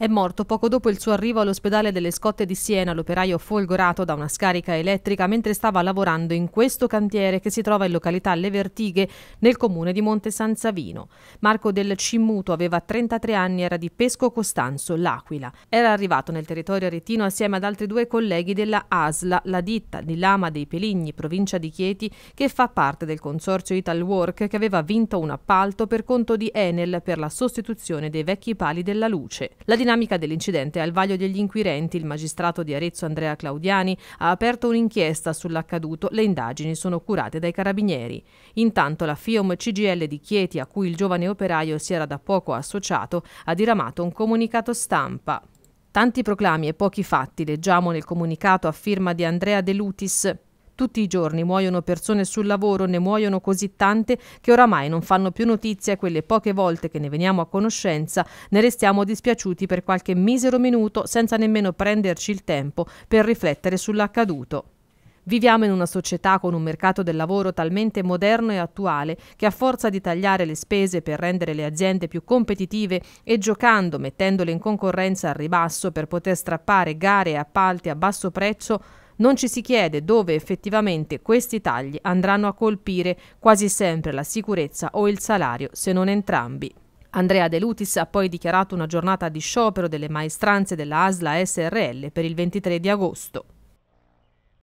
È morto poco dopo il suo arrivo all'ospedale delle Scotte di Siena l'operaio folgorato da una scarica elettrica mentre stava lavorando in questo cantiere che si trova in località Le Vertighe nel comune di Monte San Savino. Marco del Cimmuto aveva 33 anni, era di Pesco Costanzo, l'Aquila. Era arrivato nel territorio aretino assieme ad altri due colleghi della ASLA, la ditta di Lama dei Peligni, provincia di Chieti, che fa parte del consorzio Italwork che aveva vinto un appalto per conto di Enel per la sostituzione dei vecchi pali della luce. La dinamica dell'incidente al vaglio degli inquirenti. Il magistrato di Arezzo Andrea Claudiani ha aperto un'inchiesta sull'accaduto. Le indagini sono curate dai carabinieri. Intanto la FIOM CGL di Chieti, a cui il giovane operaio si era da poco associato, ha diramato un comunicato stampa. Tanti proclami e pochi fatti leggiamo nel comunicato a firma di Andrea De Lutis. Tutti i giorni muoiono persone sul lavoro, ne muoiono così tante che oramai non fanno più notizia quelle poche volte che ne veniamo a conoscenza ne restiamo dispiaciuti per qualche misero minuto senza nemmeno prenderci il tempo per riflettere sull'accaduto. Viviamo in una società con un mercato del lavoro talmente moderno e attuale che a forza di tagliare le spese per rendere le aziende più competitive e giocando mettendole in concorrenza al ribasso per poter strappare gare e appalti a basso prezzo, non ci si chiede dove effettivamente questi tagli andranno a colpire quasi sempre la sicurezza o il salario, se non entrambi. Andrea De Lutis ha poi dichiarato una giornata di sciopero delle maestranze della ASLA SRL per il 23 di agosto.